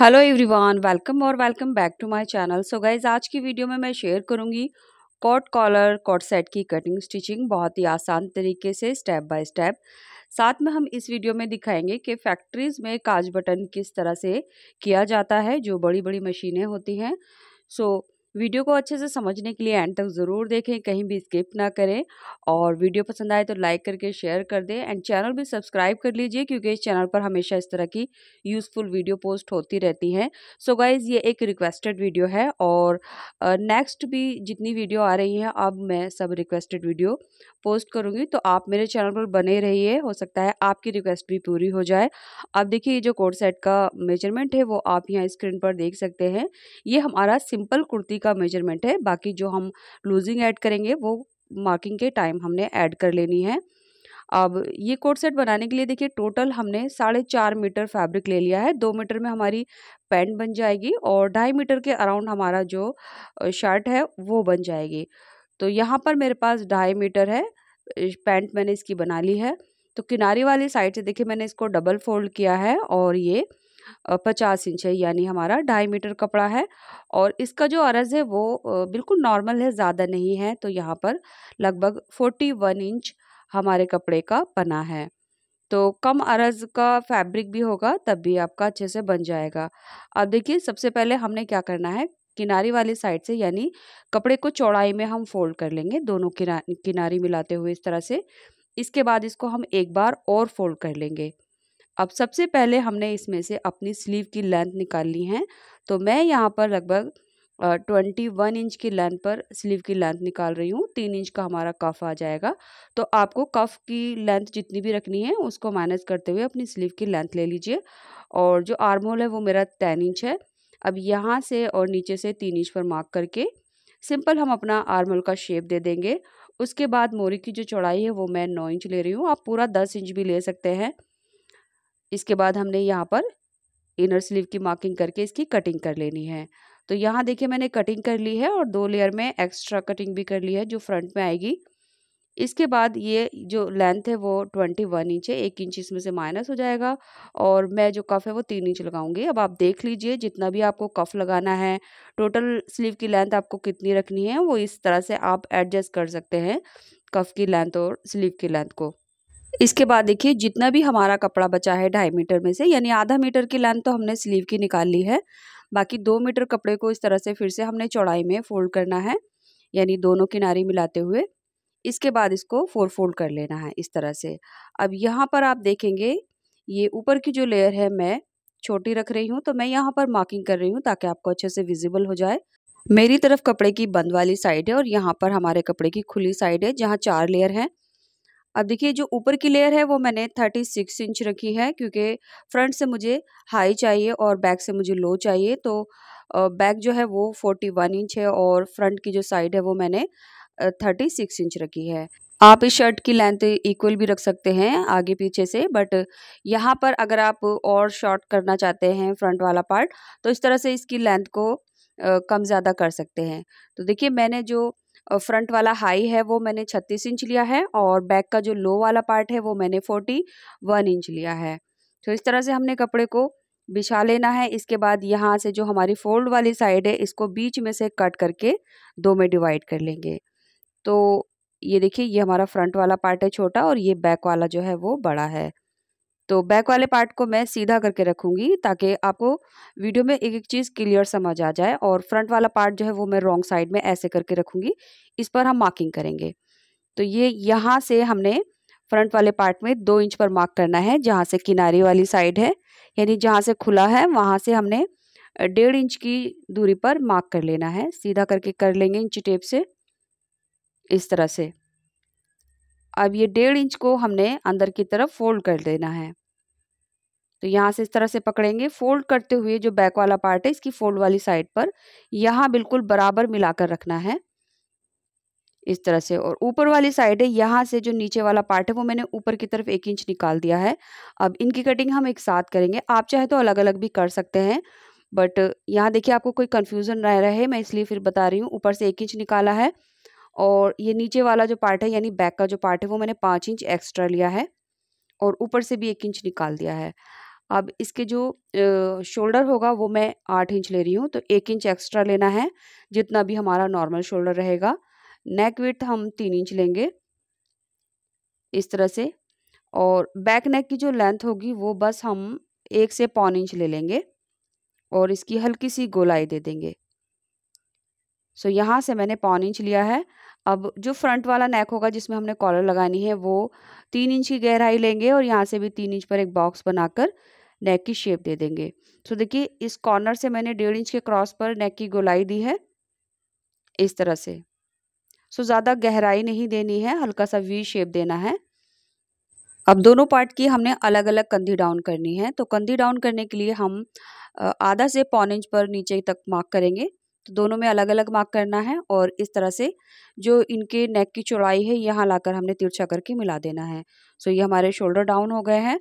hello everyone welcome और welcome back to my channel so guys आज की video में मैं शेयर करूंगी कॉट कॉलर कॉट सेट की कटिंग स्टिचिंग बहुत ही आसान तरीके से स्टेप बाय स्टेप साथ में हम इस वीडियो में दिखाएंगे कि फैक्ट्रीज़ में काज बटन किस तरह से किया जाता है जो बड़ी बड़ी मशीनें होती हैं सो so, वीडियो को अच्छे से समझने के लिए एंड तक ज़रूर देखें कहीं भी स्किप ना करें और वीडियो पसंद आए तो लाइक करके शेयर कर दें एंड चैनल भी सब्सक्राइब कर लीजिए क्योंकि इस चैनल पर हमेशा इस तरह की यूज़फुल वीडियो पोस्ट होती रहती हैं सो गाइज़ ये एक रिक्वेस्टेड वीडियो है और नेक्स्ट भी जितनी वीडियो आ रही हैं अब मैं सब रिक्वेस्टेड वीडियो पोस्ट करूँगी तो आप मेरे चैनल पर बने रहिए हो सकता है आपकी रिक्वेस्ट भी पूरी हो जाए अब देखिए जो कोड सेट का मेजरमेंट है वो आप यहाँ स्क्रीन पर देख सकते हैं ये हमारा सिंपल कुर्ती का मेजरमेंट है बाकी जो हम लूजिंग ऐड करेंगे वो मार्किंग के टाइम हमने ऐड कर लेनी है अब ये कोट सेट बनाने के लिए देखिए टोटल हमने साढ़े चार मीटर फैब्रिक ले लिया है दो मीटर में हमारी पैंट बन जाएगी और ढाई मीटर के अराउंड हमारा जो शर्ट है वो बन जाएगी तो यहाँ पर मेरे पास ढाई मीटर है पैंट मैंने इसकी बना ली है तो किनारे वाली साइड से देखिए मैंने इसको डबल फोल्ड किया है और ये पचास इंच है यानी हमारा ढाई मीटर कपड़ा है और इसका जो अरज़ है वो बिल्कुल नॉर्मल है ज़्यादा नहीं है तो यहाँ पर लगभग फोर्टी वन इंच हमारे कपड़े का बना है तो कम अरज का फैब्रिक भी होगा तब भी आपका अच्छे से बन जाएगा अब देखिए सबसे पहले हमने क्या करना है किनारी वाली साइड से यानी कपड़े को चौड़ाई में हम फोल्ड कर लेंगे दोनों किनारी मिलाते हुए इस तरह से इसके बाद इसको हम एक बार और फोल्ड कर लेंगे अब सबसे पहले हमने इसमें से अपनी स्लीव की लेंथ निकाल ली है तो मैं यहाँ पर लगभग ट्वेंटी वन इंच की लेंथ पर स्लीव की लेंथ निकाल रही हूँ तीन इंच का हमारा कफ आ जाएगा तो आपको कफ की लेंथ जितनी भी रखनी है उसको माइनस करते हुए अपनी स्लीव की लेंथ ले लीजिए और जो आर्म होल है वो मेरा टेन इंच है अब यहाँ से और नीचे से तीन इंच पर मार्क करके सिंपल हम अपना आर्म होल का शेप दे देंगे उसके बाद मोरी की जो चौड़ाई है वो मैं नौ इंच ले रही हूँ आप पूरा दस इंच भी ले सकते हैं इसके बाद हमने यहाँ पर इनर स्लीव की मार्किंग करके इसकी कटिंग कर लेनी है तो यहाँ देखिए मैंने कटिंग कर ली है और दो लेयर में एक्स्ट्रा कटिंग भी कर ली है जो फ्रंट में आएगी इसके बाद ये जो लेंथ है वो ट्वेंटी वन इंच है एक इंच इसमें से माइनस हो जाएगा और मैं जो कफ़ है वो तीन इंच लगाऊंगी अब आप देख लीजिए जितना भी आपको कफ़ लगाना है टोटल स्लीव की लेंथ आपको कितनी रखनी है वो इस तरह से आप एडजस्ट कर सकते हैं कफ़ की लेंथ और स्लीव की लेंथ को इसके बाद देखिए जितना भी हमारा कपड़ा बचा है ढाई मीटर में से यानी आधा मीटर की लेंथ तो हमने स्लीव की निकाल ली है बाकी दो मीटर कपड़े को इस तरह से फिर से हमने चौड़ाई में फोल्ड करना है यानी दोनों किनारे मिलाते हुए इसके बाद इसको फोर फोल्ड कर लेना है इस तरह से अब यहाँ पर आप देखेंगे ये ऊपर की जो लेयर है मैं छोटी रख रही हूँ तो मैं यहाँ पर मार्किंग कर रही हूँ ताकि आपको अच्छे से विजिबल हो जाए मेरी तरफ कपड़े की बंद वाली साइड है और यहाँ पर हमारे कपड़े की खुली साइड है जहाँ चार लेयर हैं अब देखिए जो ऊपर की लेयर है वो मैंने थर्टी सिक्स इंच रखी है क्योंकि फ्रंट से मुझे हाई चाहिए और बैक से मुझे लो चाहिए तो बैक जो है वो फोर्टी वन इंच है और फ्रंट की जो साइड है वो मैंने थर्टी सिक्स इंच रखी है आप इस शर्ट की लेंथ इक्वल भी रख सकते हैं आगे पीछे से बट यहाँ पर अगर आप और शॉर्ट करना चाहते हैं फ्रंट वाला पार्ट तो इस तरह से इसकी लेंथ को कम ज़्यादा कर सकते हैं तो देखिए मैंने जो फ्रंट वाला हाई है वो मैंने छत्तीस इंच लिया है और बैक का जो लो वाला पार्ट है वो मैंने फोर्टी वन इंच लिया है तो इस तरह से हमने कपड़े को बिछा लेना है इसके बाद यहाँ से जो हमारी फोल्ड वाली साइड है इसको बीच में से कट करके दो में डिवाइड कर लेंगे तो ये देखिए ये हमारा फ्रंट वाला पार्ट है छोटा और ये बैक वाला जो है वो बड़ा है तो बैक वाले पार्ट को मैं सीधा करके रखूँगी ताकि आपको वीडियो में एक एक चीज़ क्लियर समझ आ जाए और फ्रंट वाला पार्ट जो है वो मैं रॉन्ग साइड में ऐसे करके रखूँगी इस पर हम मार्किंग करेंगे तो ये यहाँ से हमने फ्रंट वाले पार्ट में दो इंच पर मार्क करना है जहाँ से किनारे वाली साइड है यानी जहाँ से खुला है वहाँ से हमने डेढ़ इंच की दूरी पर मार्क कर लेना है सीधा करके कर लेंगे इंच टेप से इस तरह से अब ये डेढ़ इंच को हमने अंदर की तरफ फोल्ड कर देना है तो यहाँ से इस तरह से पकड़ेंगे फोल्ड करते हुए जो बैक वाला पार्ट है इसकी फोल्ड वाली साइड पर यहाँ बिल्कुल बराबर मिलाकर रखना है इस तरह से और ऊपर वाली साइड है यहाँ से जो नीचे वाला पार्ट है वो मैंने ऊपर की तरफ एक इंच निकाल दिया है अब इनकी कटिंग हम एक साथ करेंगे आप चाहे तो अलग अलग भी कर सकते हैं बट यहाँ देखिए आपको कोई कन्फ्यूज़न ना रहे मैं इसलिए फिर बता रही हूँ ऊपर से एक इंच निकाला है और ये नीचे वाला जो पार्ट है यानी बैक का जो पार्ट है वो मैंने पाँच इंच एक्स्ट्रा लिया है और ऊपर से भी एक इंच निकाल दिया है अब इसके जो शोल्डर होगा वो मैं आठ इंच ले रही हूँ तो एक इंच एक्स्ट्रा लेना है जितना भी हमारा नॉर्मल शोल्डर रहेगा नेक विथ हम तीन इंच लेंगे इस तरह से और बैक नेक की जो लेंथ होगी वो बस हम एक से पौन इंच ले लेंगे और इसकी हल्की सी गोलाई दे देंगे सो so, यहाँ से मैंने पौन इंच लिया है अब जो फ्रंट वाला नेक होगा जिसमें हमने कॉलर लगानी है वो तीन इंच की गहराई लेंगे और यहाँ से भी तीन इंच पर एक बॉक्स बनाकर नेक की शेप दे देंगे सो देखिए इस कॉर्नर से मैंने डेढ़ इंच के क्रॉस पर नेक की गोलाई दी है इस तरह से सो ज़्यादा गहराई नहीं देनी है हल्का सा वी शेप देना है अब दोनों पार्ट की हमने अलग अलग कंधी डाउन करनी है तो कंधी डाउन करने के लिए हम आधा से पौन इंच पर नीचे तक मार्क करेंगे तो दोनों में अलग अलग मार्क करना है और इस तरह से जो इनके नेक की चौड़ाई है यहाँ लाकर हमने तिरछा करके मिला देना है सो ये हमारे शोल्डर डाउन हो गए हैं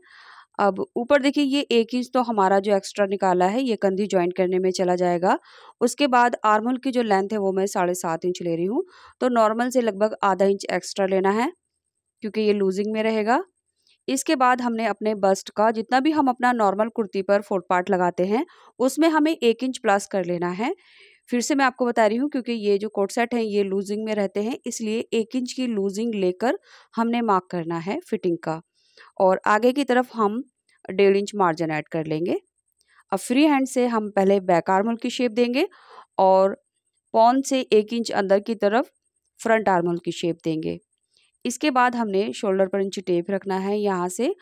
अब ऊपर देखिए ये एक इंच तो हमारा जो एक्स्ट्रा निकाला है ये कंधी ज्वाइंट करने में चला जाएगा उसके बाद आर्मोल की जो लेंथ है वो मैं साढ़े सात इंच ले रही हूँ तो नॉर्मल से लगभग आधा इंच एक्स्ट्रा लेना है क्योंकि ये लूजिंग में रहेगा इसके बाद हमने अपने बस्ट का जितना भी हम अपना नॉर्मल कुर्ती पर फोर्थ पार्ट लगाते हैं उसमें हमें एक इंच प्लस कर लेना है फिर से मैं आपको बता रही हूँ क्योंकि ये जो कोट सेट हैं ये लूजिंग में रहते हैं इसलिए एक इंच की लूजिंग लेकर हमने मार्क करना है फिटिंग का और आगे की तरफ हम डेढ़ इंच मार्जिन ऐड कर लेंगे अब फ्री हैंड से हम पहले बैक आर्मल की शेप देंगे और पौन से एक इंच अंदर की तरफ फ्रंट आर्मल की शेप देंगे इसके बाद हमने शोल्डर पर इंच टेप रखना है यहाँ से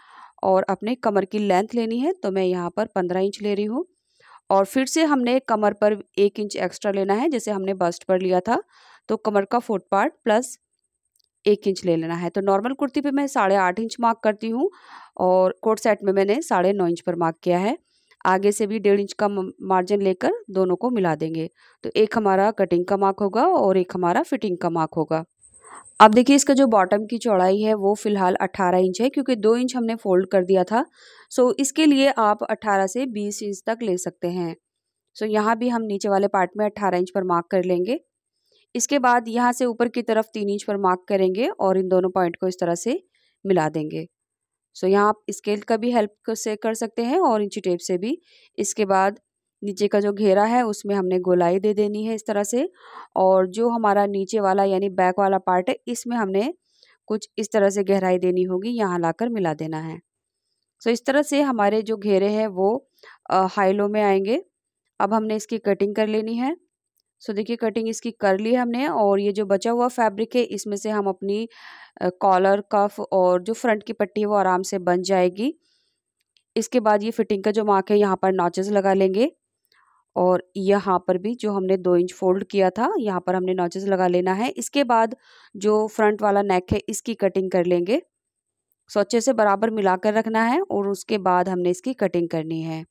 और अपने कमर की लेंथ लेनी है तो मैं यहाँ पर पंद्रह इंच ले रही हूँ और फिर से हमने कमर पर एक इंच एक्स्ट्रा लेना है जैसे हमने बस्ट पर लिया था तो कमर का फुट पार्ट प्लस एक इंच ले लेना है तो नॉर्मल कुर्ती पे मैं साढ़े आठ इंच मार्क करती हूँ और कोट सेट में मैंने साढ़े नौ इंच पर मार्क किया है आगे से भी डेढ़ इंच का मार्जिन लेकर दोनों को मिला देंगे तो एक हमारा कटिंग का मार्क होगा और एक हमारा फिटिंग का मार्क होगा अब देखिए इसका जो बॉटम की चौड़ाई है वो फ़िलहाल 18 इंच है क्योंकि दो इंच हमने फोल्ड कर दिया था सो इसके लिए आप 18 से 20 इंच तक ले सकते हैं सो यहाँ भी हम नीचे वाले पार्ट में 18 इंच पर मार्क कर लेंगे इसके बाद यहाँ से ऊपर की तरफ तीन इंच पर मार्क करेंगे और इन दोनों पॉइंट को इस तरह से मिला देंगे सो so, यहाँ आप स्केल का भी हेल्प से कर सकते हैं और इंची टेप से भी इसके बाद नीचे का जो घेरा है उसमें हमने गोलाई दे देनी है इस तरह से और जो हमारा नीचे वाला यानी बैक वाला पार्ट है इसमें हमने कुछ इस तरह से गहराई देनी होगी यहाँ लाकर मिला देना है सो so, इस तरह से हमारे जो घेरे हैं वो हाइलो में आएंगे अब हमने इसकी कटिंग कर लेनी है सो देखिए कटिंग इसकी कर ली हमने और ये जो बचा हुआ फैब्रिक है इसमें से हम अपनी कॉलर कफ और जो फ्रंट की पट्टी है वो आराम से बन जाएगी इसके बाद ये फिटिंग का जो मार्क है यहाँ पर नॉचेज़ लगा लेंगे और यहाँ पर भी जो हमने दो इंच फोल्ड किया था यहाँ पर हमने नॉचेज़ लगा लेना है इसके बाद जो फ्रंट वाला नेक है इसकी कटिंग कर लेंगे सोचे से बराबर मिला कर रखना है और उसके बाद हमने इसकी कटिंग करनी है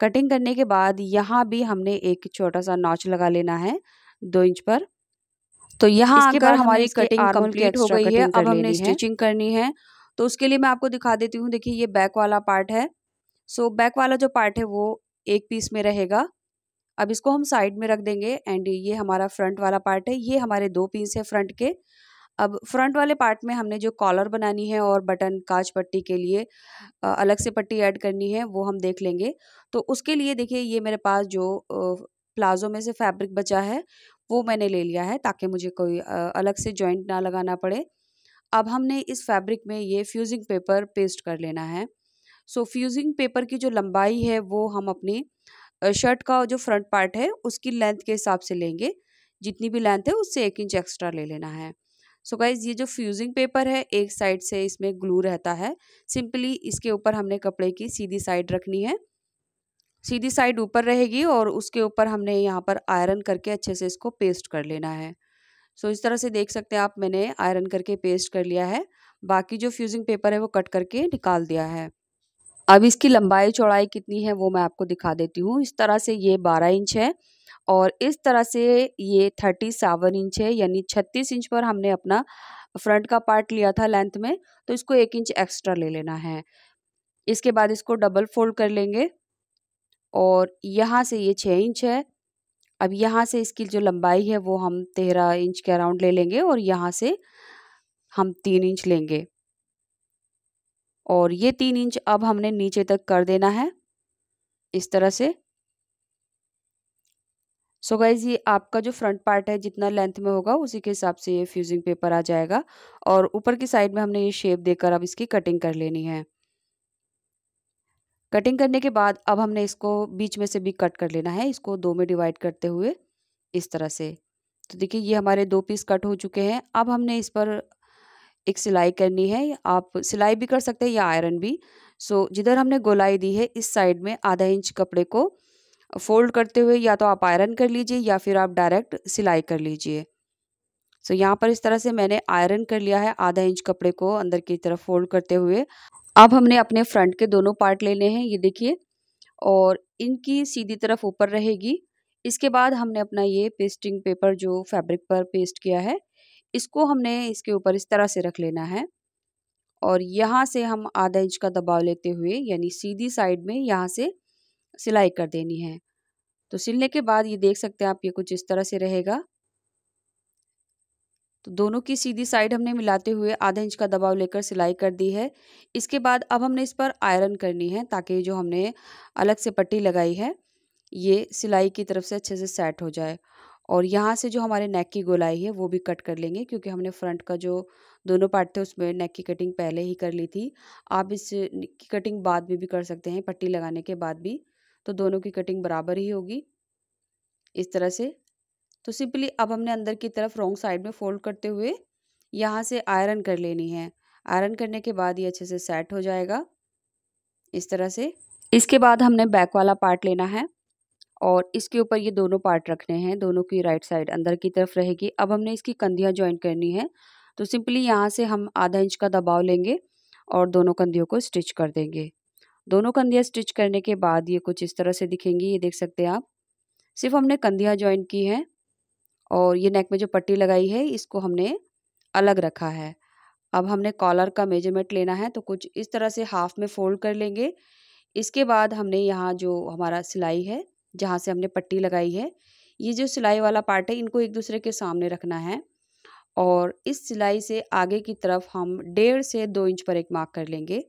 कटिंग करने के बाद यहाँ भी हमने एक छोटा सा नॉच लगा लेना है दो इंच पर तो यहाँ आकर हमारी कटिंग कंप्लीट हो गई है अब हमने स्टिचिंग करनी है तो उसके लिए मैं आपको दिखा देती हूँ देखिए ये बैक वाला पार्ट है सो बैक वाला जो पार्ट है वो एक पीस में रहेगा अब इसको हम साइड में रख देंगे एंड ये हमारा फ्रंट वाला पार्ट है ये हमारे दो पीस है फ्रंट के अब फ्रंट वाले पार्ट में हमने जो कॉलर बनानी है और बटन काज पट्टी के लिए अलग से पट्टी ऐड करनी है वो हम देख लेंगे तो उसके लिए देखिए ये मेरे पास जो प्लाजो में से फैब्रिक बचा है वो मैंने ले लिया है ताकि मुझे कोई अलग से जॉइंट ना लगाना पड़े अब हमने इस फैब्रिक में ये फ्यूजिंग पेपर पेस्ट कर लेना है सो फ्यूजिंग पेपर की जो लंबाई है वो हम अपनी शर्ट का जो फ्रंट पार्ट है उसकी लेंथ के हिसाब से लेंगे जितनी भी लेंथ है उससे एक इंच एक्स्ट्रा ले लेना है सो so गाइज ये जो फ्यूजिंग पेपर है एक साइड से इसमें ग्लू रहता है सिंपली इसके ऊपर हमने कपड़े की सीधी साइड रखनी है सीधी साइड ऊपर रहेगी और उसके ऊपर हमने यहाँ पर आयरन करके अच्छे से इसको पेस्ट कर लेना है सो so, इस तरह से देख सकते हैं आप मैंने आयरन करके पेस्ट कर लिया है बाकी जो फ्यूजिंग पेपर है वो कट करके निकाल दिया है अब इसकी लंबाई चौड़ाई कितनी है वो मैं आपको दिखा देती हूँ इस तरह से ये बारह इंच है और इस तरह से ये थर्टी सेवन इंच है यानी छत्तीस इंच पर हमने अपना फ्रंट का पार्ट लिया था लेंथ में तो इसको एक इंच एक्स्ट्रा ले लेना है इसके बाद इसको डबल फोल्ड कर लेंगे और यहाँ से ये छः इंच है अब यहाँ से इसकी जो लंबाई है वो हम तेरह इंच के अराउंड ले लेंगे और यहाँ से हम तीन इंच लेंगे और ये तीन इंच अब हमने नीचे तक कर देना है इस तरह से सो so गाइज ये आपका जो फ्रंट पार्ट है जितना लेंथ में होगा उसी के हिसाब से ये फ्यूजिंग पेपर आ जाएगा और ऊपर की साइड में हमने ये शेप देकर अब इसकी कटिंग कर लेनी है कटिंग करने के बाद अब हमने इसको बीच में से भी कट कर लेना है इसको दो में डिवाइड करते हुए इस तरह से तो देखिए ये हमारे दो पीस कट हो चुके हैं अब हमने इस पर एक सिलाई करनी है आप सिलाई भी कर सकते हैं या आयरन भी सो जिधर हमने गोलाई दी है इस साइड में आधा इंच कपड़े को फोल्ड करते हुए या तो आप आयरन कर लीजिए या फिर आप डायरेक्ट सिलाई कर लीजिए सो so, यहाँ पर इस तरह से मैंने आयरन कर लिया है आधा इंच कपड़े को अंदर की तरफ फोल्ड करते हुए अब हमने अपने फ्रंट के दोनों पार्ट लेने हैं ये देखिए और इनकी सीधी तरफ ऊपर रहेगी इसके बाद हमने अपना ये पेस्टिंग पेपर जो फैब्रिक पर पेस्ट किया है इसको हमने इसके ऊपर इस तरह से रख लेना है और यहाँ से हम आधा इंच का दबाव लेते हुए यानी सीधी साइड में यहाँ से सिलाई कर देनी है तो सिलने के बाद ये देख सकते हैं आप ये कुछ इस तरह से रहेगा तो दोनों की सीधी साइड हमने मिलाते हुए आधा इंच का दबाव लेकर सिलाई कर दी है इसके बाद अब हमने इस पर आयरन करनी है ताकि जो हमने अलग से पट्टी लगाई है ये सिलाई की तरफ से अच्छे से सेट हो जाए और यहाँ से जो हमारे नेक की गोलाई है वो भी कट कर लेंगे क्योंकि हमने फ्रंट का जो दोनों पार्ट थे उसमें नेक की कटिंग पहले ही कर ली थी आप इस की कटिंग बाद में भी, भी कर सकते हैं पट्टी लगाने के बाद भी तो दोनों की कटिंग बराबर ही होगी इस तरह से तो सिंपली अब हमने अंदर की तरफ रॉन्ग साइड में फोल्ड करते हुए यहाँ से आयरन कर लेनी है आयरन करने के बाद ये अच्छे से सेट हो जाएगा इस तरह से इसके बाद हमने बैक वाला पार्ट लेना है और इसके ऊपर ये दोनों पार्ट रखने हैं दोनों की राइट साइड अंदर की तरफ रहेगी अब हमने इसकी कंधियाँ ज्वाइन करनी है तो सिंपली यहाँ से हम आधा इंच का दबाव लेंगे और दोनों कंधियों को स्टिच कर देंगे दोनों कंधिया स्टिच करने के बाद ये कुछ इस तरह से दिखेंगी ये देख सकते हैं आप सिर्फ हमने कंधिया ज्वाइन की हैं और ये नेक में जो पट्टी लगाई है इसको हमने अलग रखा है अब हमने कॉलर का मेजरमेंट लेना है तो कुछ इस तरह से हाफ में फोल्ड कर लेंगे इसके बाद हमने यहाँ जो हमारा सिलाई है जहाँ से हमने पट्टी लगाई है ये जो सिलाई वाला पार्ट है इनको एक दूसरे के सामने रखना है और इस सिलाई से आगे की तरफ हम डेढ़ से दो इंच पर एक मार्क कर लेंगे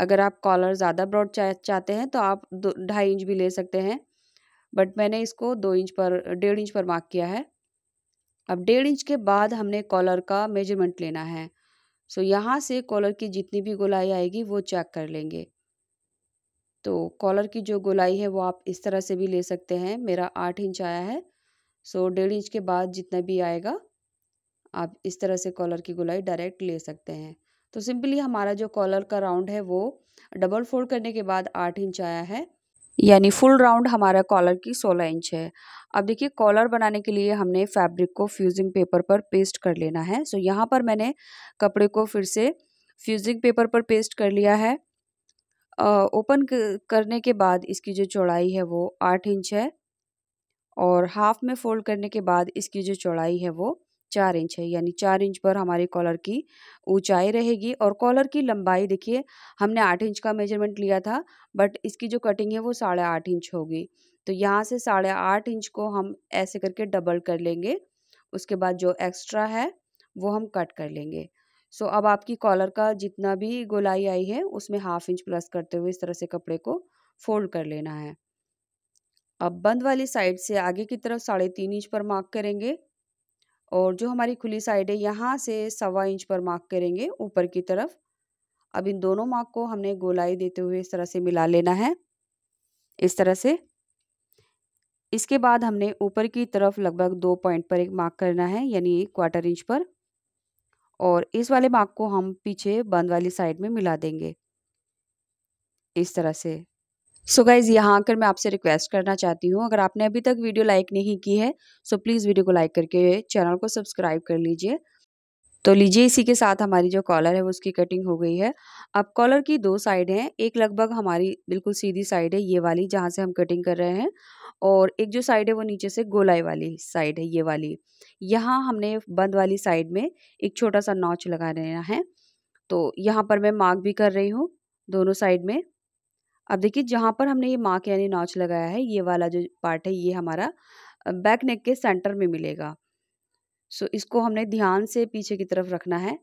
अगर आप कॉलर ज़्यादा ब्रॉड चाहते हैं तो आप दो ढाई इंच भी ले सकते हैं बट मैंने इसको दो इंच पर डेढ़ इंच पर मार्क किया है अब डेढ़ इंच के बाद हमने कॉलर का मेजरमेंट लेना है सो यहाँ से कॉलर की जितनी भी गोलाई आएगी वो चेक कर लेंगे तो कॉलर की जो गोलाई है वो आप इस तरह से भी ले सकते हैं मेरा आठ इंच आया है सो डेढ़ इंच के बाद जितना भी आएगा आप इस तरह से कॉलर की गोलाई डायरेक्ट ले सकते हैं तो सिंपली हमारा जो कॉलर का राउंड है वो डबल फोल्ड करने के बाद आठ इंच आया है यानी फुल राउंड हमारा कॉलर की सोलह इंच है अब देखिए कॉलर बनाने के लिए हमने फैब्रिक को फ्यूजिंग पेपर पर पेस्ट कर लेना है सो यहाँ पर मैंने कपड़े को फिर से फ्यूजिंग पेपर पर पेस्ट कर लिया है ओपन करने के बाद इसकी जो चौड़ाई है वो आठ इंच है और हाफ में फोल्ड करने के बाद इसकी जो चौड़ाई है वो चार इंच है यानी चार इंच पर हमारी कॉलर की ऊंचाई रहेगी और कॉलर की लंबाई देखिए हमने आठ इंच का मेजरमेंट लिया था बट इसकी जो कटिंग है वो साढ़े आठ इंच होगी तो यहाँ से साढ़े आठ इंच को हम ऐसे करके डबल कर लेंगे उसके बाद जो एक्स्ट्रा है वो हम कट कर लेंगे सो अब आपकी कॉलर का जितना भी गोलाई आई है उसमें हाफ इंच प्लस करते हुए इस तरह से कपड़े को फोल्ड कर लेना है अब बंद वाली साइड से आगे की तरफ साढ़े तीन इंच पर मार्क करेंगे और जो हमारी खुली साइड है यहाँ से सवा इंच पर मार्क करेंगे ऊपर की तरफ अब इन दोनों मार्क को हमने गोलाई देते हुए इस तरह से मिला लेना है इस तरह से इसके बाद हमने ऊपर की तरफ लगभग दो पॉइंट पर एक मार्क करना है यानी एक क्वार्टर इंच पर और इस वाले मार्क को हम पीछे बंद वाली साइड में मिला देंगे इस तरह से सो गाइज़ यहाँ आकर मैं आपसे रिक्वेस्ट करना चाहती हूँ अगर आपने अभी तक वीडियो लाइक नहीं की है सो प्लीज़ वीडियो को लाइक करके चैनल को सब्सक्राइब कर लीजिए तो लीजिए इसी के साथ हमारी जो कॉलर है वो उसकी कटिंग हो गई है अब कॉलर की दो साइड हैं एक लगभग हमारी बिल्कुल सीधी साइड है ये वाली जहाँ से हम कटिंग कर रहे हैं और एक जो साइड है वो नीचे से गोलाई वाली साइड है ये वाली यहाँ हमने बंद वाली साइड में एक छोटा सा नॉच लगा देना है तो यहाँ पर मैं मार्क भी कर रही हूँ दोनों साइड में अब देखिए जहाँ पर हमने ये माक यानी नॉच लगाया है ये वाला जो पार्ट है ये हमारा बैक नेक के सेंटर में मिलेगा सो इसको हमने ध्यान से पीछे की तरफ रखना है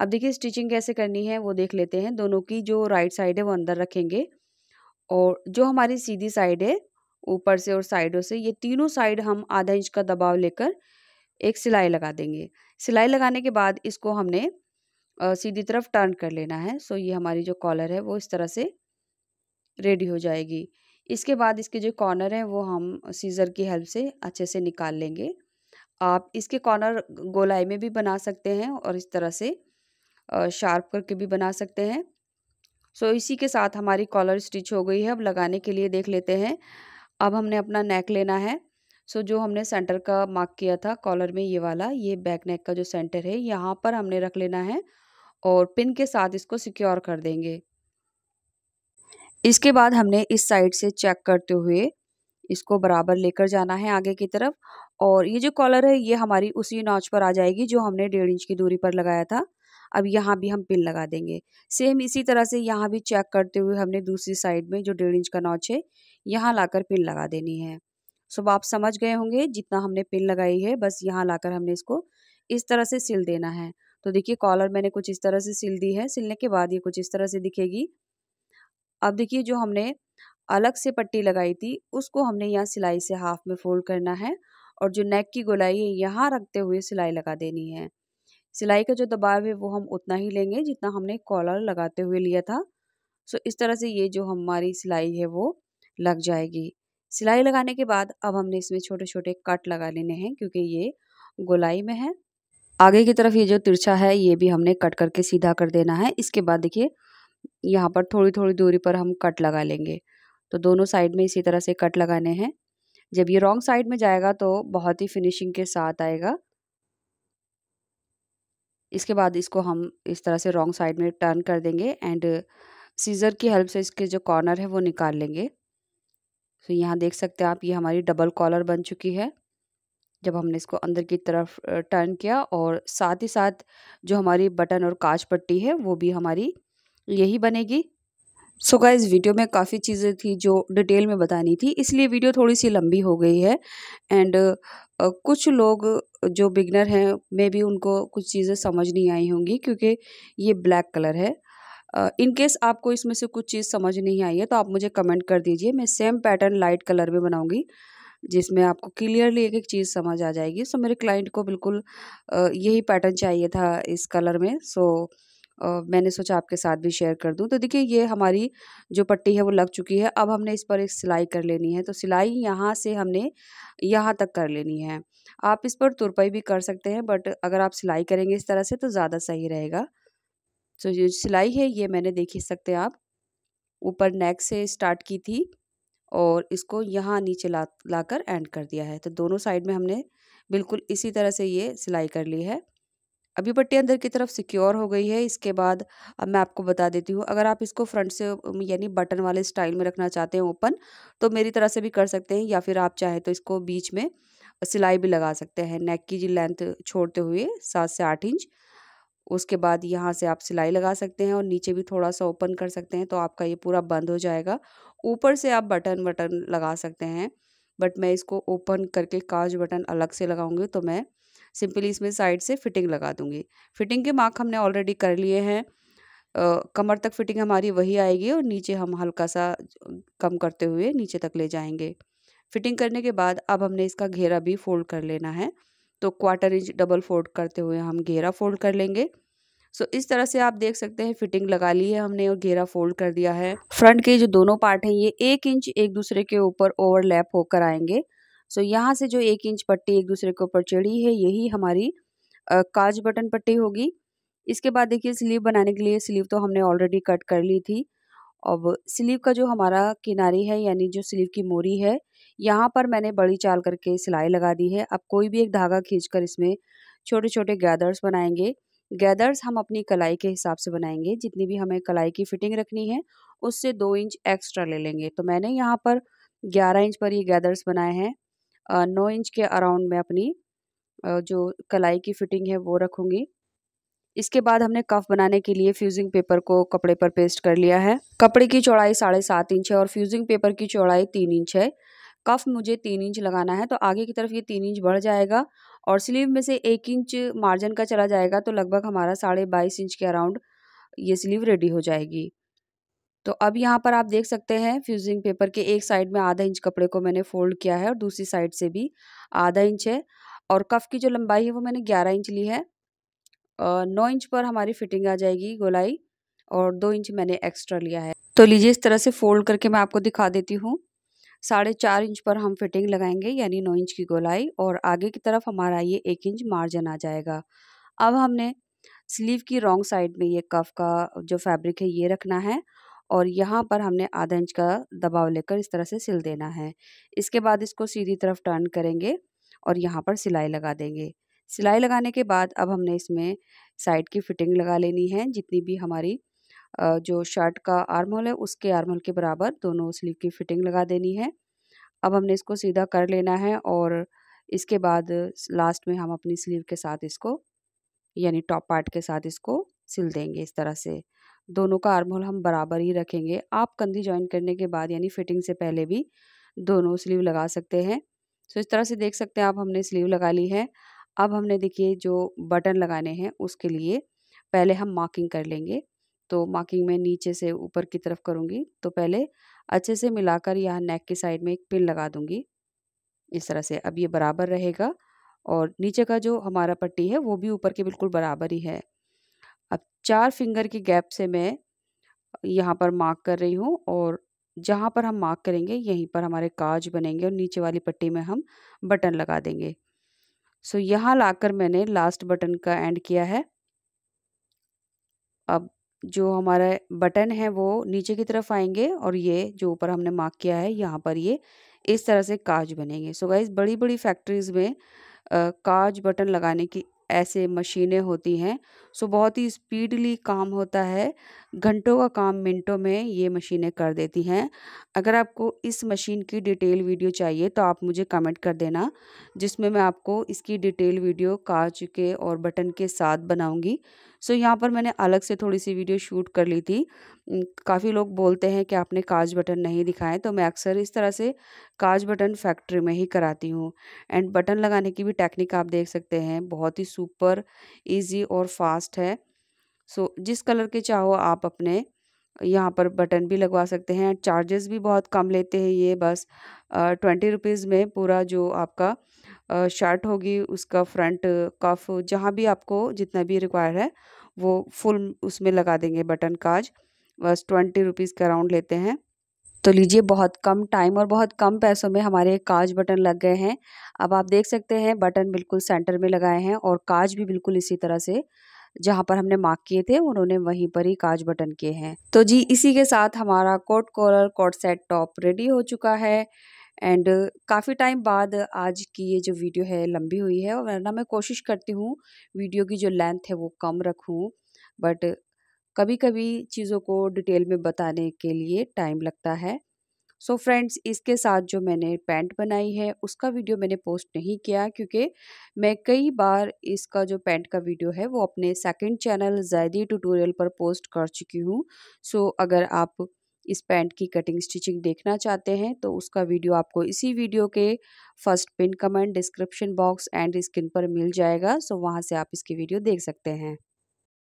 अब देखिए स्टिचिंग कैसे करनी है वो देख लेते हैं दोनों की जो राइट साइड है वो अंदर रखेंगे और जो हमारी सीधी साइड है ऊपर से और साइडों से ये तीनों साइड हम आधा इंच का दबाव लेकर एक सिलाई लगा देंगे सिलाई लगाने के बाद इसको हमने सीधी तरफ टर्न कर लेना है सो ये हमारी जो कॉलर है वो इस तरह से रेडी हो जाएगी इसके बाद इसके जो कॉर्नर हैं वो हम सीज़र की हेल्प से अच्छे से निकाल लेंगे आप इसके कॉर्नर गोलाई में भी बना सकते हैं और इस तरह से शार्प करके भी बना सकते हैं सो इसी के साथ हमारी कॉलर स्टिच हो गई है अब लगाने के लिए देख लेते हैं अब हमने अपना नेक लेना है सो जो हमने सेंटर का मार्क किया था कॉलर में ये वाला ये बैक नेक का जो सेंटर है यहाँ पर हमने रख लेना है और पिन के साथ इसको सिक्योर कर देंगे इसके बाद हमने इस साइड से चेक करते हुए इसको बराबर लेकर जाना है आगे की तरफ और ये जो कॉलर है ये हमारी उसी नॉच पर आ जाएगी जो हमने डेढ़ इंच की दूरी पर लगाया था अब यहाँ भी हम पिन लगा देंगे सेम इसी तरह से यहाँ भी चेक करते हुए हमने दूसरी साइड में जो डेढ़ इंच का नॉच है यहाँ लाकर पिन लगा देनी है सो आप समझ गए होंगे जितना हमने पिन लगाई है बस यहाँ लाकर हमने इसको इस तरह से सिल देना है तो देखिए कॉलर मैंने कुछ इस तरह से सिल दी है सिलने के बाद ये कुछ इस तरह से दिखेगी अब देखिए जो हमने अलग से पट्टी लगाई थी उसको हमने यहाँ सिलाई से हाफ में फोल्ड करना है और जो नेक की गोलाई है यहाँ रखते हुए सिलाई लगा देनी है सिलाई का जो दबाव है वो हम उतना ही लेंगे जितना हमने कॉलर लगाते हुए लिया था सो इस तरह से ये जो हमारी सिलाई है वो लग जाएगी सिलाई लगाने के बाद अब हमने इसमें छोटे छोटे कट लगा लेने हैं क्योंकि ये गोलाई में है आगे की तरफ ये जो तिरछा है ये भी हमने कट करके सीधा कर देना है इसके बाद देखिए यहाँ पर थोड़ी थोड़ी दूरी पर हम कट लगा लेंगे तो दोनों साइड में इसी तरह से कट लगाने हैं जब ये रॉन्ग साइड में जाएगा तो बहुत ही फिनिशिंग के साथ आएगा इसके बाद इसको हम इस तरह से रॉन्ग साइड में टर्न कर देंगे एंड सीज़र की हेल्प से इसके जो कॉर्नर है वो निकाल लेंगे तो यहाँ देख सकते हैं आप ये हमारी डबल कॉलर बन चुकी है जब हमने इसको अंदर की तरफ टर्न किया और साथ ही साथ जो हमारी बटन और काज पट्टी है वो भी हमारी यही बनेगी सो so गाइस वीडियो में काफ़ी चीज़ें थी जो डिटेल में बतानी थी इसलिए वीडियो थोड़ी सी लंबी हो गई है एंड कुछ लोग जो बिगनर हैं मे भी उनको कुछ चीज़ें समझ नहीं आई होंगी क्योंकि ये ब्लैक कलर है इन केस आपको इसमें से कुछ चीज़ समझ नहीं आई है तो आप मुझे कमेंट कर दीजिए मैं सेम पैटर्न लाइट कलर में बनाऊँगी जिसमें आपको क्लियरली एक एक चीज़ समझ आ जाएगी सो मेरे क्लाइंट को बिल्कुल यही पैटर्न चाहिए था इस कलर में सो so, मैंने सोचा आपके साथ भी शेयर कर दूं तो देखिए ये हमारी जो पट्टी है वो लग चुकी है अब हमने इस पर एक सिलाई कर लेनी है तो सिलाई यहाँ से हमने यहाँ तक कर लेनी है आप इस पर तुरपाई भी कर सकते हैं बट अगर आप सिलाई करेंगे इस तरह से तो ज़्यादा सही रहेगा तो जो सिलाई है ये मैंने देख ही सकते हैं आप ऊपर नेक से स्टार्ट की थी और इसको यहाँ नीचे ला लाकर एंड कर दिया है तो दोनों साइड में हमने बिल्कुल इसी तरह से ये सिलाई कर ली है अभी पट्टी अंदर की तरफ सिक्योर हो गई है इसके बाद अब मैं आपको बता देती हूँ अगर आप इसको फ्रंट से यानी बटन वाले स्टाइल में रखना चाहते हैं ओपन तो मेरी तरह से भी कर सकते हैं या फिर आप चाहें तो इसको बीच में सिलाई भी लगा सकते हैं नेक की जी लेंथ छोड़ते हुए सात से आठ इंच उसके बाद यहाँ से आप सिलाई लगा सकते हैं और नीचे भी थोड़ा सा ओपन कर सकते हैं तो आपका ये पूरा बंद हो जाएगा ऊपर से आप बटन बटन लगा सकते हैं बट मैं इसको ओपन करके काज बटन अलग से लगाऊंगी तो मैं सिंपली इसमें साइड से फिटिंग लगा दूँगी फिटिंग के मार्क हमने ऑलरेडी कर लिए हैं कमर तक फिटिंग हमारी वही आएगी और नीचे हम हल्का सा कम करते हुए नीचे तक ले जाएंगे फिटिंग करने के बाद अब हमने इसका घेरा भी फोल्ड कर लेना है तो क्वार्टर इंच डबल फोल्ड करते हुए हम घेरा फोल्ड कर लेंगे सो so, इस तरह से आप देख सकते हैं फिटिंग लगा ली है हमने और घेरा फोल्ड कर दिया है फ्रंट के जो दोनों पार्ट हैं ये एक इंच एक दूसरे के ऊपर ओवरलैप होकर आएंगे सो so, यहाँ से जो एक इंच पट्टी एक दूसरे के ऊपर चढ़ी है यही हमारी आ, काज बटन पट्टी होगी इसके बाद देखिए स्लीव बनाने के लिए स्लीव तो हमने ऑलरेडी कट कर ली थी अब स्लीव का जो हमारा किनारी है यानी जो स्लीव की मोरी है यहाँ पर मैंने बड़ी चाल करके सिलाई लगा दी है अब कोई भी एक धागा खींच कर इसमें छोटे छोटे गैदर्स बनाएंगे गैदर्स हम अपनी कलाई के हिसाब से बनाएंगे जितनी भी हमें कलाई की फिटिंग रखनी है उससे दो इंच एक्स्ट्रा ले लेंगे तो मैंने यहाँ पर ग्यारह इंच पर ये गैदर्स बनाए हैं नौ इंच के अराउंड में अपनी जो कलाई की फिटिंग है वो रखूँगी इसके बाद हमने कफ बनाने के लिए फ्यूजिंग पेपर को कपड़े पर पेस्ट कर लिया है कपड़े की चौड़ाई साढ़े सात इंच है और फ्यूजिंग पेपर की चौड़ाई तीन इंच है कफ मुझे तीन इंच लगाना है तो आगे की तरफ ये तीन इंच बढ़ जाएगा और स्लीव में से एक इंच मार्जिन का चला जाएगा तो लगभग हमारा साढ़े बाईस इंच के अराउंड ये स्लीव रेडी हो जाएगी तो अब यहाँ पर आप देख सकते हैं फ्यूजिंग पेपर के एक साइड में आधा इंच कपड़े को मैंने फोल्ड किया है और दूसरी साइड से भी आधा इंच है और कफ की जो लंबाई है वो मैंने ग्यारह इंच ली है नौ इंच पर हमारी फिटिंग आ जाएगी गोलाई और दो इंच मैंने एक्स्ट्रा लिया है तो लीजिए इस तरह से फोल्ड करके मैं आपको दिखा देती हूँ साढ़े चार इंच पर हम फिटिंग लगाएंगे यानी नौ इंच की गोलाई और आगे की तरफ हमारा ये एक इंच मार्जिन आ जाएगा अब हमने स्लीव की रॉन्ग साइड में ये कफ का जो फैब्रिक है ये रखना है और यहाँ पर हमने आधा इंच का दबाव लेकर इस तरह से सिल देना है इसके बाद इसको सीधी तरफ टर्न करेंगे और यहाँ पर सिलाई लगा देंगे सिलाई लगाने के बाद अब हमने इसमें साइड की फिटिंग लगा लेनी है जितनी भी हमारी जो शर्ट का आर्म होल है उसके आर्म होल के बराबर दोनों स्लीव की फिटिंग लगा देनी है अब हमने इसको सीधा कर लेना है और इसके बाद लास्ट में हम अपनी स्लीव के साथ इसको यानी टॉप पार्ट के साथ इसको सिल देंगे इस तरह से दोनों का आर्म होल हम बराबर ही रखेंगे आप कंधी ज्वाइन करने के बाद यानी फिटिंग से पहले भी दोनों स्लीव लगा सकते हैं सो इस तरह से देख सकते हैं आप हमने स्लीव लगा ली है अब हमने देखिए जो बटन लगाने हैं उसके लिए पहले हम मार्किंग कर लेंगे तो मार्किंग में नीचे से ऊपर की तरफ करूँगी तो पहले अच्छे से मिलाकर यहाँ नेक की साइड में एक पिन लगा दूँगी इस तरह से अब ये बराबर रहेगा और नीचे का जो हमारा पट्टी है वो भी ऊपर के बिल्कुल बराबर ही है अब चार फिंगर के गैप से मैं यहाँ पर मार्क कर रही हूँ और जहाँ पर हम मार्क करेंगे यहीं पर हमारे काज बनेंगे और नीचे वाली पट्टी में हम बटन लगा देंगे सो यहाँ लाकर मैंने लास्ट बटन का एंड किया है अब जो हमारा बटन है वो नीचे की तरफ आएंगे और ये जो ऊपर हमने मार्क किया है यहाँ पर ये इस तरह से काज बनेंगे सो so गाइज बड़ी बड़ी फैक्ट्रीज़ में आ, काज बटन लगाने की ऐसे मशीनें होती हैं सो बहुत ही स्पीडली काम होता है घंटों का काम मिनटों में ये मशीनें कर देती हैं अगर आपको इस मशीन की डिटेल वीडियो चाहिए तो आप मुझे कमेंट कर देना जिसमें मैं आपको इसकी डिटेल वीडियो कांच के और बटन के साथ बनाऊंगी सो so, यहाँ पर मैंने अलग से थोड़ी सी वीडियो शूट कर ली थी काफ़ी लोग बोलते हैं कि आपने काज बटन नहीं दिखाए तो मैं अक्सर इस तरह से काज बटन फैक्ट्री में ही कराती हूँ एंड बटन लगाने की भी टेक्निक आप देख सकते हैं बहुत ही सुपर ईजी और फास्ट है सो so, जिस कलर के चाहो आप अपने यहाँ पर बटन भी लगवा सकते हैं चार्जेस भी बहुत कम लेते हैं ये बस ट्वेंटी रुपीज़ में पूरा जो आपका शर्ट होगी उसका फ्रंट कफ जहाँ भी आपको जितना भी रिक्वायर है वो फुल उसमें लगा देंगे बटन काज बस ट्वेंटी रुपीज़ के अराउंड लेते हैं तो लीजिए बहुत कम टाइम और बहुत कम पैसों में हमारे काज बटन लग गए हैं अब आप देख सकते हैं बटन बिल्कुल सेंटर में लगाए हैं और काज भी बिल्कुल इसी तरह से जहाँ पर हमने मार्क किए थे उन्होंने वहीं पर ही काज बटन किए हैं तो जी इसी के साथ हमारा coat collar coat set top ready हो चुका है एंड काफ़ी टाइम बाद आज की ये जो वीडियो है लंबी हुई है वरना मैं कोशिश करती हूँ वीडियो की जो लेंथ है वो कम रखूँ बट कभी कभी चीज़ों को डिटेल में बताने के लिए टाइम लगता है सो so फ्रेंड्स इसके साथ जो मैंने पैंट बनाई है उसका वीडियो मैंने पोस्ट नहीं किया क्योंकि मैं कई बार इसका जो पैंट का वीडियो है वो अपने सेकंड चैनल जायदी ट्यूटोरियल पर पोस्ट कर चुकी हूँ सो so अगर आप इस पैंट की कटिंग स्टिचिंग देखना चाहते हैं तो उसका वीडियो आपको इसी वीडियो के first pin comment description box end screen पर मिल जाएगा सो वहाँ से आप इसकी वीडियो देख सकते हैं